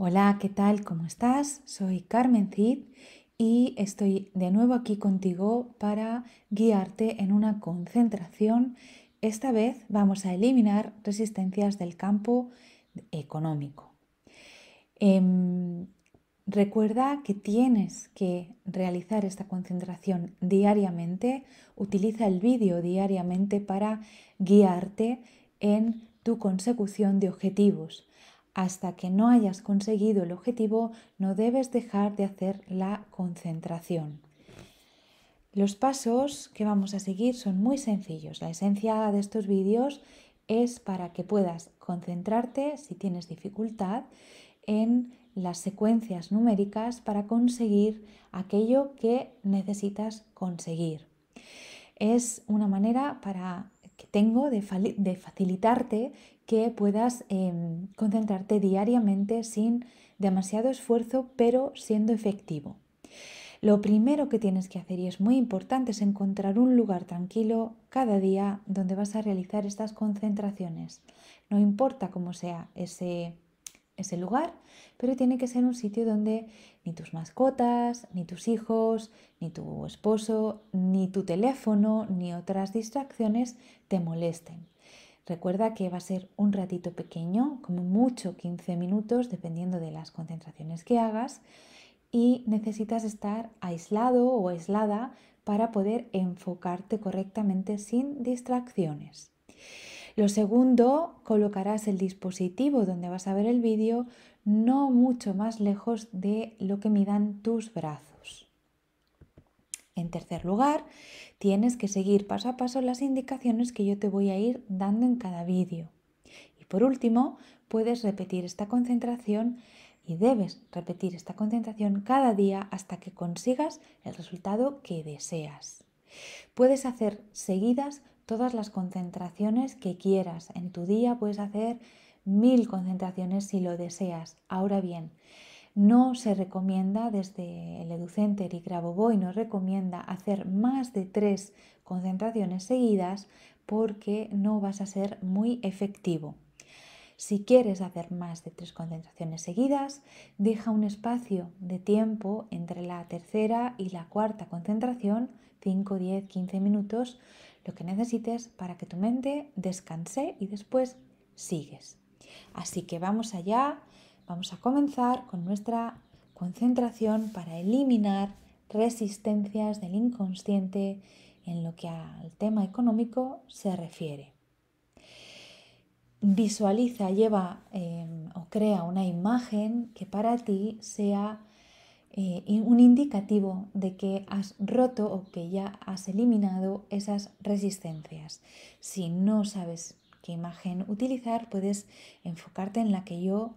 Hola, ¿qué tal? ¿Cómo estás? Soy Carmen Cid y estoy de nuevo aquí contigo para guiarte en una concentración. Esta vez vamos a eliminar resistencias del campo económico. Em, recuerda que tienes que realizar esta concentración diariamente. Utiliza el vídeo diariamente para guiarte en tu consecución de objetivos. Hasta que no hayas conseguido el objetivo, no debes dejar de hacer la concentración. Los pasos que vamos a seguir son muy sencillos. La esencia de estos vídeos es para que puedas concentrarte, si tienes dificultad, en las secuencias numéricas para conseguir aquello que necesitas conseguir. Es una manera para que tengo de facilitarte que puedas em, concentrarte diariamente sin demasiado esfuerzo, pero siendo efectivo. Lo primero que tienes que hacer, y es muy importante, es encontrar un lugar tranquilo cada día donde vas a realizar estas concentraciones. No importa cómo sea ese lugar, pero tiene que ser un sitio donde ni tus mascotas, ni tus hijos, ni tu esposo, ni tu teléfono, ni otras distracciones te molesten. Recuerda que va a ser un ratito pequeño, como mucho 15 minutos, dependiendo de las concentraciones que hagas, y necesitas estar aislado o aislada para poder enfocarte correctamente sin distracciones. Lo segundo, colocarás el dispositivo donde vas a ver el vídeo no mucho más lejos de lo que midan tus brazos. En tercer lugar, tienes que seguir paso a paso las indicaciones que yo te voy a ir dando en cada vídeo. Y por último, puedes repetir esta concentración y debes repetir esta concentración cada día hasta que consigas el resultado que deseas. Puedes hacer seguidas todas las concentraciones que quieras. En tu día puedes hacer mil concentraciones si lo deseas. Ahora bien, no se recomienda desde el Educenter y Grabovoi no recomienda hacer más de tres concentraciones seguidas porque no vas a ser muy efectivo. Si quieres hacer más de tres concentraciones seguidas, deja un espacio de tiempo entre la tercera y la cuarta concentración, 5, 10, 15 minutos, lo que necesites para que tu mente descanse y después sigues. Así que vamos allá, Vamos a comenzar con nuestra concentración para eliminar resistencias del inconsciente en lo que al tema económico se refiere. Visualiza, lleva em, o crea una imagen que para ti sea eh, un indicativo de que has roto o que ya has eliminado esas resistencias. Si no sabes qué imagen utilizar, puedes enfocarte en la que yo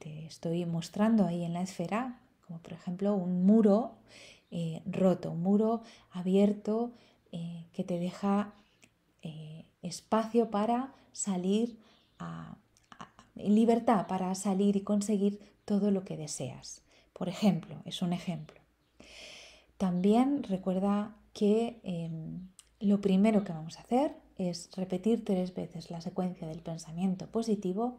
te, estoy mostrando ahí en la esfera, como por ejemplo un muro eh, roto, un muro abierto eh, que te deja eh, espacio para salir a, libertad para salir y conseguir todo lo que deseas. Por ejemplo, es un ejemplo. También recuerda que em, lo primero que vamos a hacer es repetir tres veces la secuencia del pensamiento positivo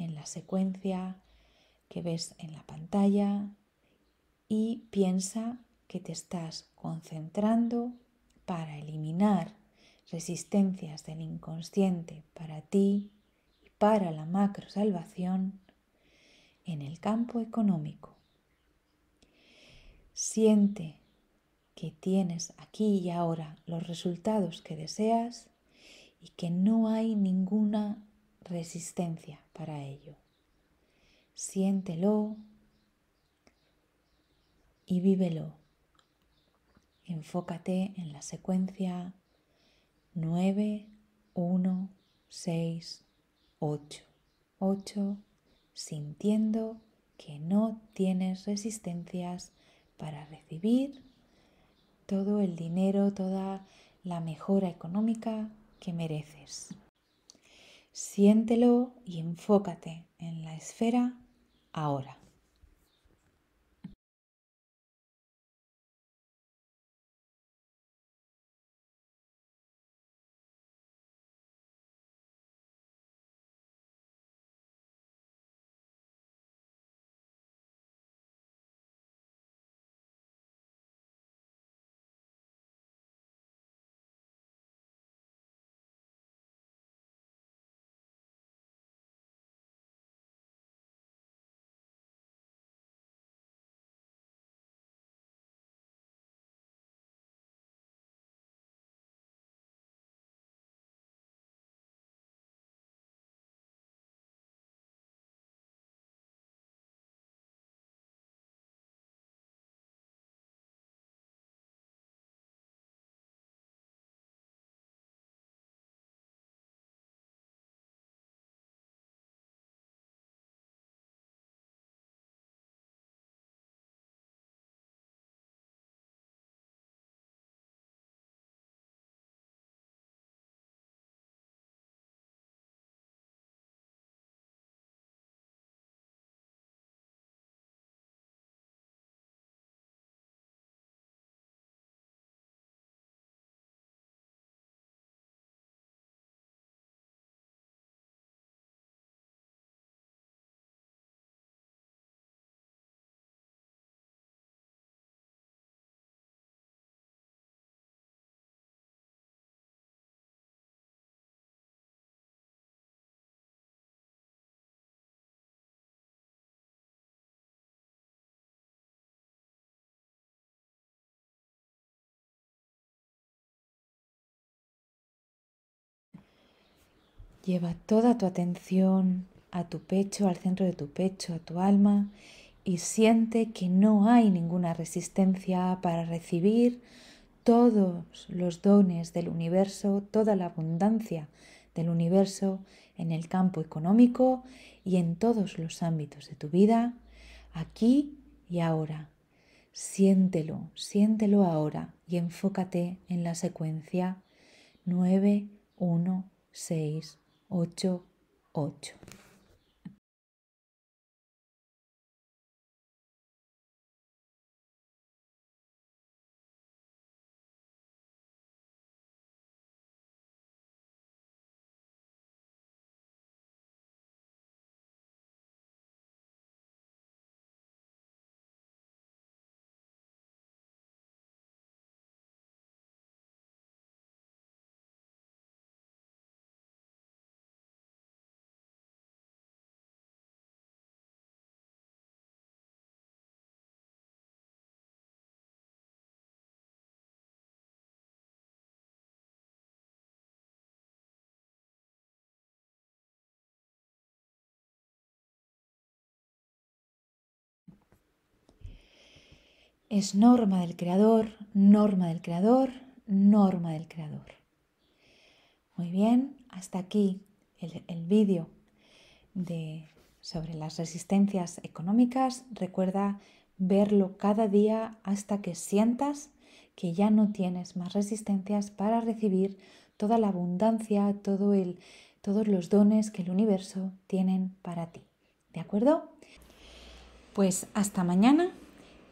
en la secuencia que ves en la pantalla y piensa que te estás concentrando para eliminar resistencias del inconsciente para ti y para la macro salvación en el campo económico. Siente que tienes aquí y ahora los resultados que deseas y que no hay ninguna resistencia para ello. Siéntelo y vívelo. Enfócate en la secuencia 9, 1, 6, 8. 8, sintiendo que no tienes resistencias para recibir todo el dinero, toda la mejora económica que mereces. Siéntelo y enfócate en la esfera ahora. Lleva toda tu atención a tu pecho, al centro de tu pecho, a tu alma y siente que no hay ninguna resistencia para recibir todos los dones del universo, toda la abundancia del universo en el campo económico y en todos los ámbitos de tu vida, aquí y ahora. Siéntelo, siéntelo ahora y enfócate en la secuencia 9, Ocho, ocho. es norma del creador, norma del creador, norma del creador. Muy bien, hasta aquí el, vídeo sobre las resistencias económicas. Recuerda verlo cada día hasta que sientas que ya no tienes más resistencias para recibir toda la abundancia, todo el, todos los dones que el universo tienen para ti. ¿De acuerdo? Pues hasta mañana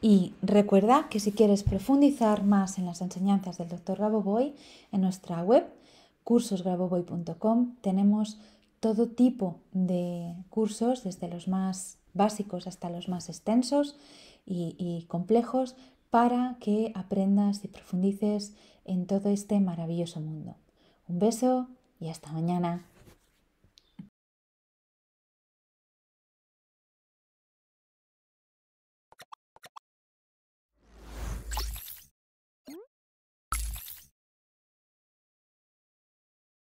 y recuerda que si quieres profundizar más en las enseñanzas del Dr. Gaboboy, en nuestra web cursosgraboboy.com tenemos todo tipo de cursos, desde los más básicos hasta los más extensos y complejos, para que aprendas y profundices en todo este maravilloso mundo. Un beso y hasta mañana.